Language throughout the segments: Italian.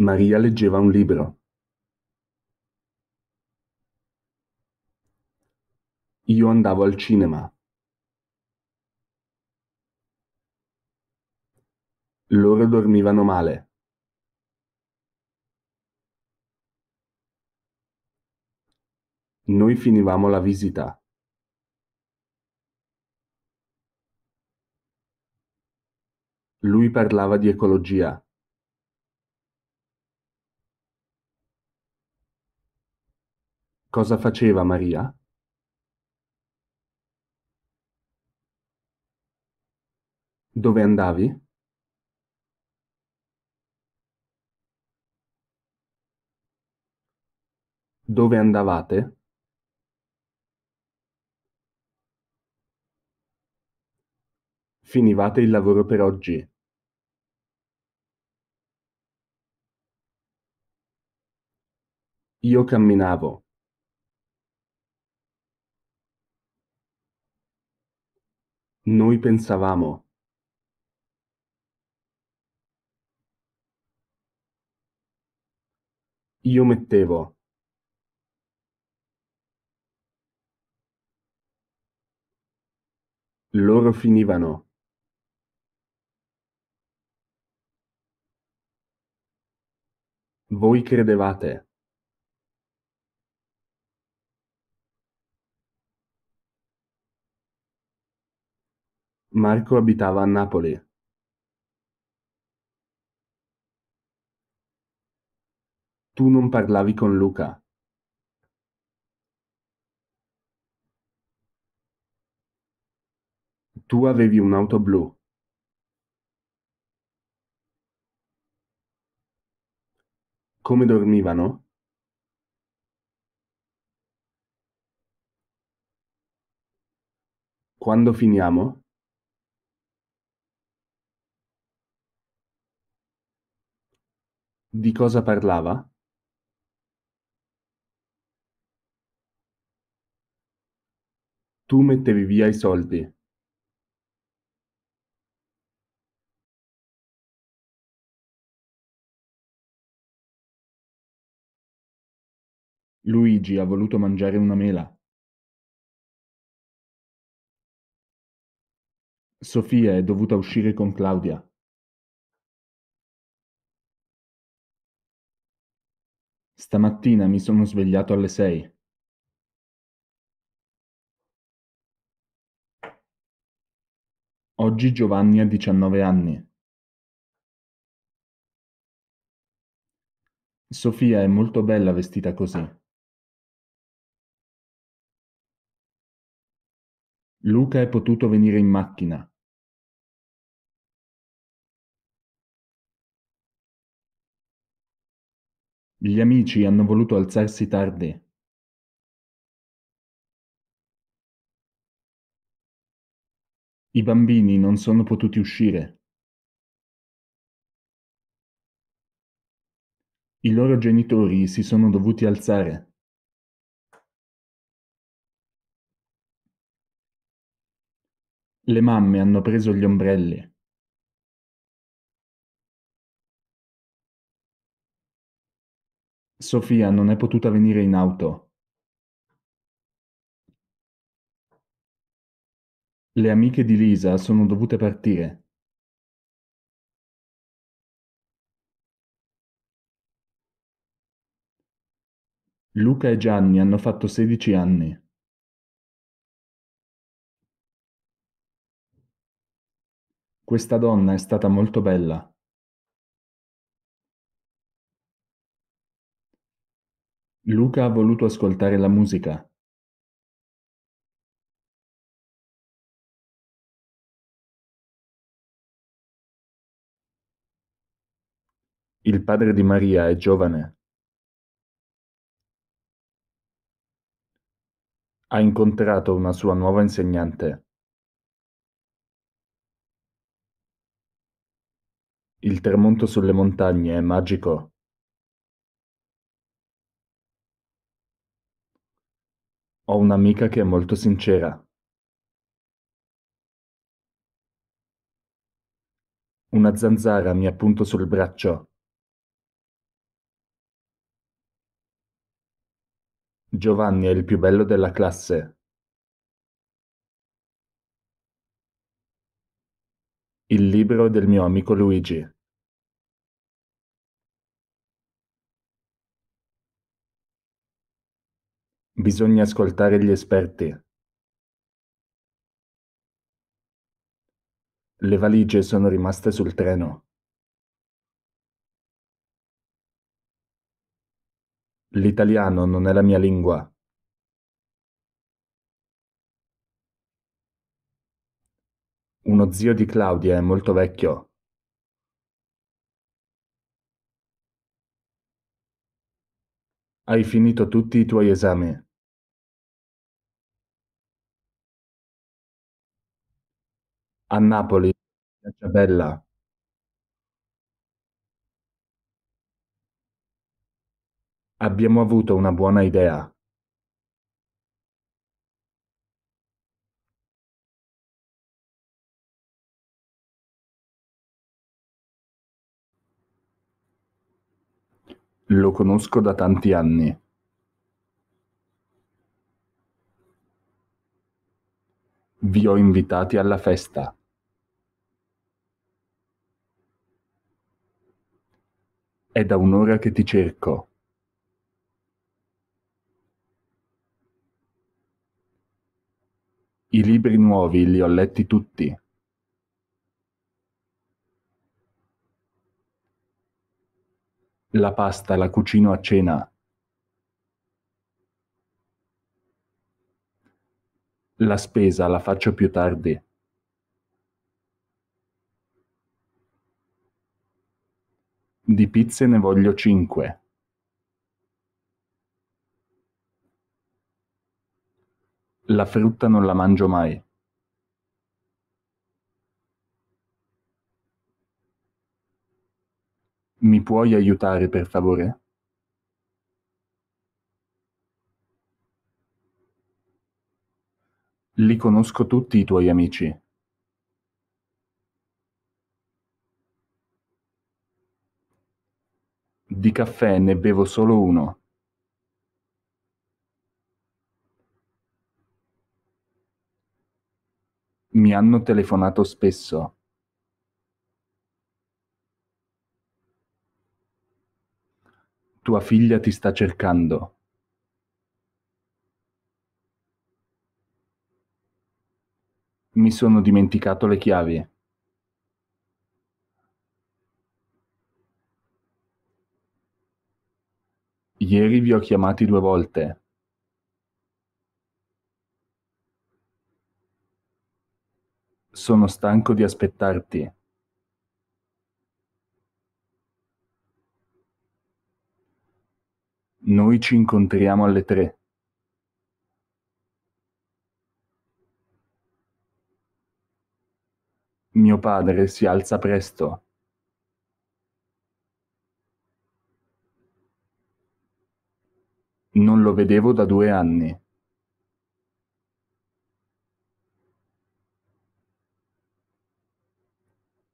Maria leggeva un libro. Io andavo al cinema. Loro dormivano male. Noi finivamo la visita. Lui parlava di ecologia. Cosa faceva Maria? Dove andavi? Dove andavate? Finivate il lavoro per oggi. Io camminavo. Noi pensavamo. Io mettevo. Loro finivano. Voi credevate. Marco abitava a Napoli. Tu non parlavi con Luca. Tu avevi un'auto blu. Come dormivano? Quando finiamo? Di cosa parlava? Tu mettevi via i soldi. Luigi ha voluto mangiare una mela. Sofia è dovuta uscire con Claudia. Stamattina mi sono svegliato alle sei. Oggi Giovanni ha diciannove anni. Sofia è molto bella vestita così. Luca è potuto venire in macchina. Gli amici hanno voluto alzarsi tardi. I bambini non sono potuti uscire. I loro genitori si sono dovuti alzare. Le mamme hanno preso gli ombrelli. Sofia non è potuta venire in auto. Le amiche di Lisa sono dovute partire. Luca e Gianni hanno fatto 16 anni. Questa donna è stata molto bella. Luca ha voluto ascoltare la musica. Il padre di Maria è giovane. Ha incontrato una sua nuova insegnante. Il tramonto sulle montagne è magico. Ho un'amica che è molto sincera. Una zanzara mi ha punto sul braccio. Giovanni è il più bello della classe. Il libro è del mio amico Luigi. Bisogna ascoltare gli esperti. Le valigie sono rimaste sul treno. L'italiano non è la mia lingua. Uno zio di Claudia è molto vecchio. Hai finito tutti i tuoi esami. A Napoli, Cacciabella. Abbiamo avuto una buona idea. Lo conosco da tanti anni. Vi ho invitati alla festa. È da un'ora che ti cerco. I libri nuovi li ho letti tutti. La pasta la cucino a cena. La spesa la faccio più tardi. di pizze ne voglio 5. La frutta non la mangio mai. Mi puoi aiutare per favore? Li conosco tutti i tuoi amici. di caffè ne bevo solo uno. Mi hanno telefonato spesso. Tua figlia ti sta cercando. Mi sono dimenticato le chiavi. Ieri vi ho chiamati due volte. Sono stanco di aspettarti. Noi ci incontriamo alle tre. Mio padre si alza presto. lo vedevo da due anni.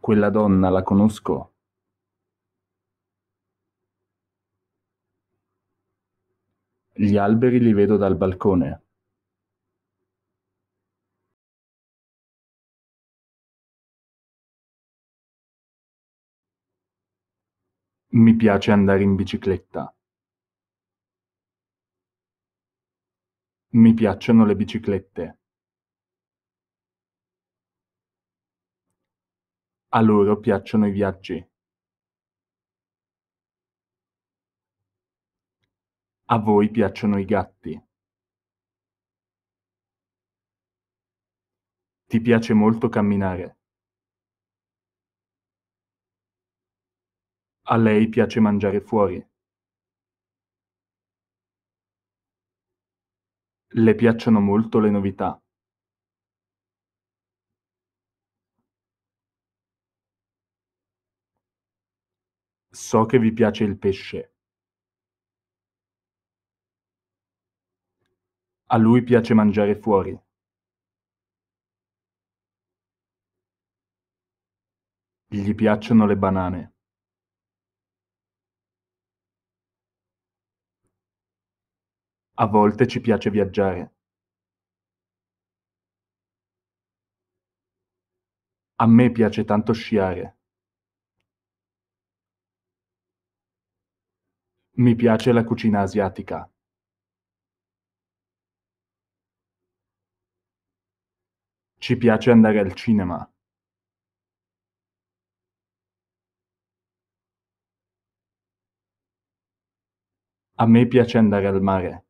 Quella donna la conosco. Gli alberi li vedo dal balcone. Mi piace andare in bicicletta. Mi piacciono le biciclette. A loro piacciono i viaggi. A voi piacciono i gatti. Ti piace molto camminare. A lei piace mangiare fuori. Le piacciono molto le novità. So che vi piace il pesce. A lui piace mangiare fuori. Gli piacciono le banane. A volte ci piace viaggiare. A me piace tanto sciare. Mi piace la cucina asiatica. Ci piace andare al cinema. A me piace andare al mare.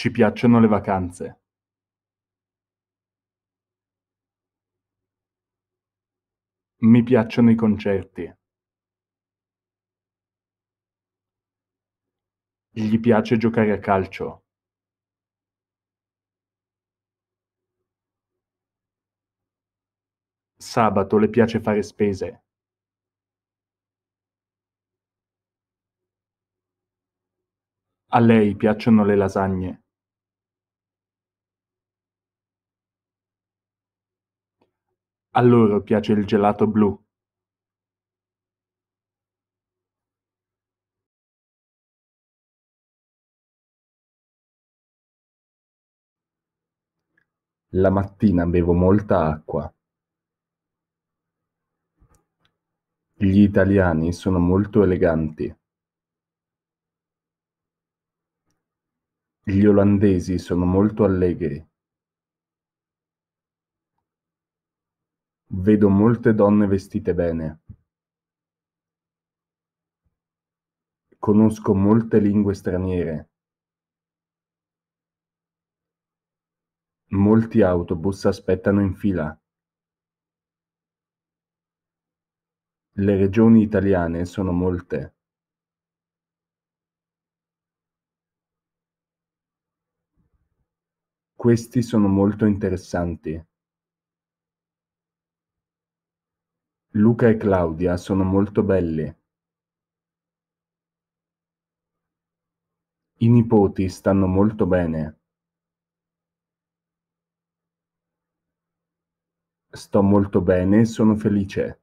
Ci piacciono le vacanze. Mi piacciono i concerti. Gli piace giocare a calcio. Sabato le piace fare spese. A lei piacciono le lasagne. A loro piace il gelato blu. La mattina bevo molta acqua. Gli italiani sono molto eleganti. Gli olandesi sono molto allegri. Vedo molte donne vestite bene. Conosco molte lingue straniere. Molti autobus aspettano in fila. Le regioni italiane sono molte. Questi sono molto interessanti. Luca e Claudia sono molto belli. I nipoti stanno molto bene. Sto molto bene e sono felice.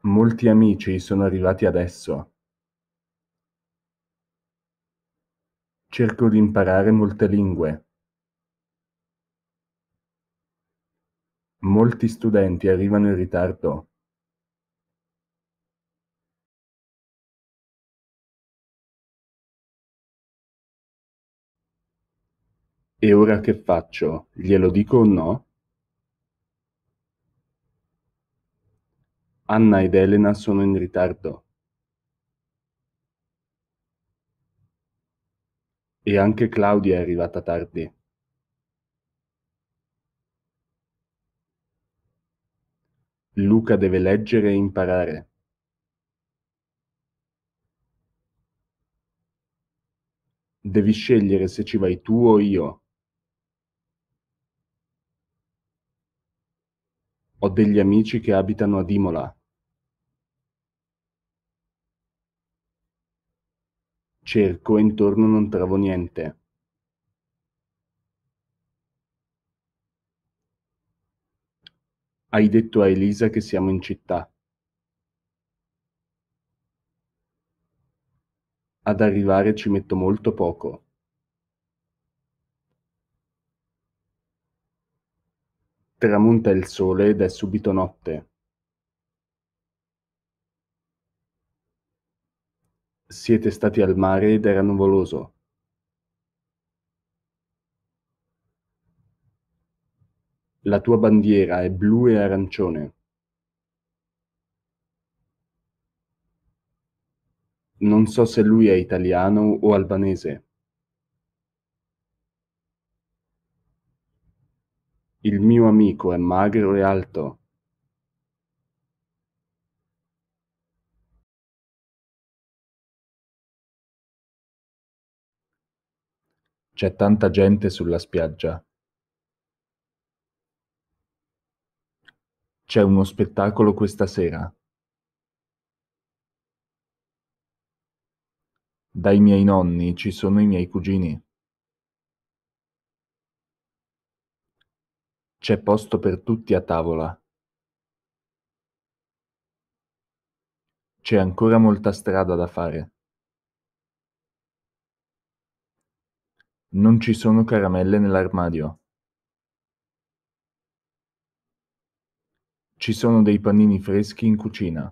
Molti amici sono arrivati adesso. Cerco di imparare molte lingue. Molti studenti arrivano in ritardo. E ora che faccio? Glielo dico o no? Anna ed Elena sono in ritardo. E anche Claudia è arrivata tardi. Luca deve leggere e imparare. Devi scegliere se ci vai tu o io. Ho degli amici che abitano ad Imola. Cerco e intorno non trovo niente. Hai detto a Elisa che siamo in città. Ad arrivare ci metto molto poco. Tramonta il sole ed è subito notte. Siete stati al mare ed era nuvoloso. La tua bandiera è blu e arancione. Non so se lui è italiano o albanese. Il mio amico è magro e alto. C'è tanta gente sulla spiaggia. C'è uno spettacolo questa sera. Dai miei nonni ci sono i miei cugini. C'è posto per tutti a tavola. C'è ancora molta strada da fare. Non ci sono caramelle nell'armadio. Ci sono dei panini freschi in cucina.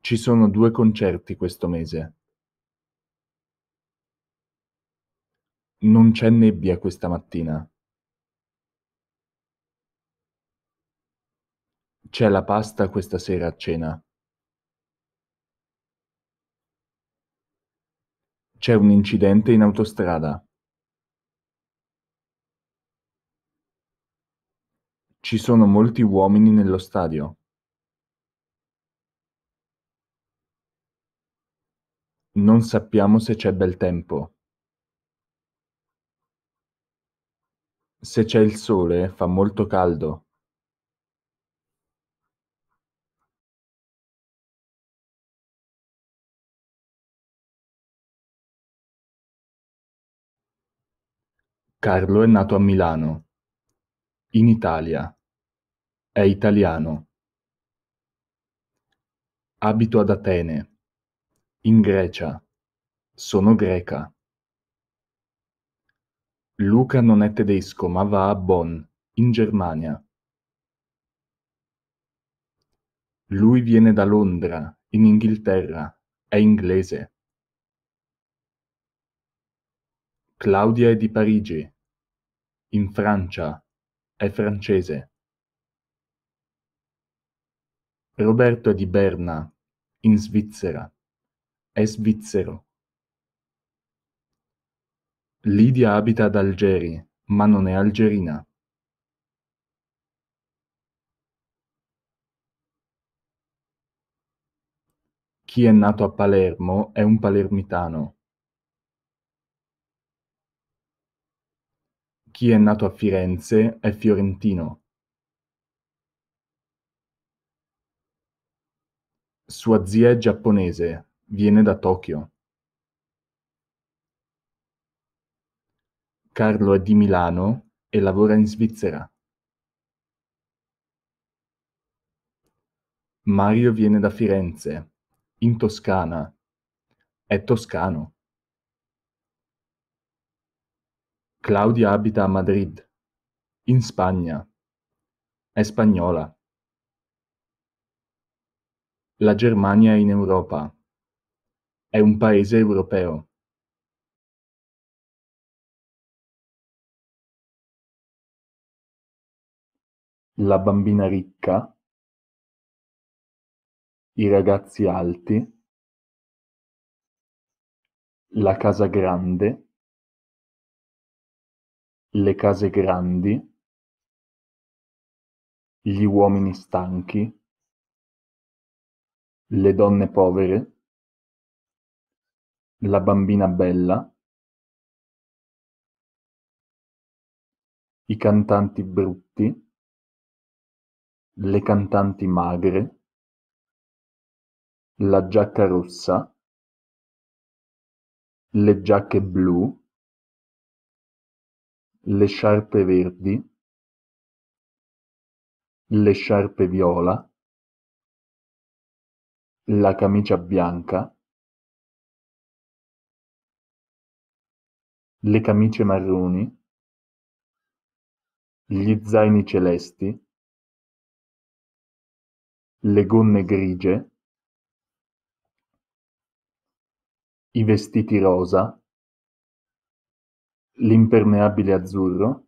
Ci sono due concerti questo mese. Non c'è nebbia questa mattina. C'è la pasta questa sera a cena. C'è un incidente in autostrada. Ci sono molti uomini nello stadio. Non sappiamo se c'è bel tempo. Se c'è il sole fa molto caldo. Carlo è nato a Milano in Italia, è italiano. Abito ad Atene, in Grecia, sono greca. Luca non è tedesco ma va a Bonn, in Germania. Lui viene da Londra, in Inghilterra, è inglese. Claudia è di Parigi, in Francia, è francese. Roberto è di Berna, in Svizzera. È svizzero. Lidia abita ad Algeri, ma non è algerina. Chi è nato a Palermo è un palermitano. Chi è nato a Firenze è fiorentino. Sua zia è giapponese, viene da Tokyo. Carlo è di Milano e lavora in Svizzera. Mario viene da Firenze, in Toscana. È toscano. Claudia abita a Madrid, in Spagna. È spagnola. La Germania è in Europa. È un paese europeo. La bambina ricca. I ragazzi alti. La casa grande le case grandi, gli uomini stanchi, le donne povere, la bambina bella, i cantanti brutti, le cantanti magre, la giacca rossa, le giacche blu, le sciarpe verdi, le sciarpe viola, la camicia bianca, le camicie marroni, gli zaini celesti, le gonne grigie, i vestiti rosa, L'impermeabile azzurro,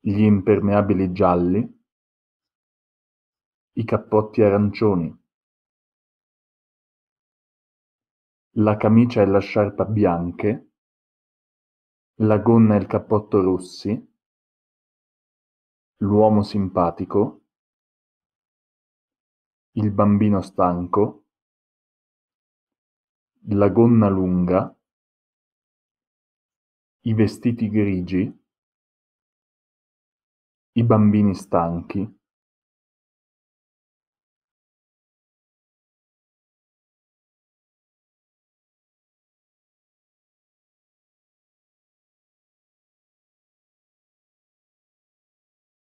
gli impermeabili gialli, i cappotti arancioni, la camicia e la sciarpa bianche, la gonna e il cappotto rossi, l'uomo simpatico, il bambino stanco, la gonna lunga, i vestiti grigi, i bambini stanchi.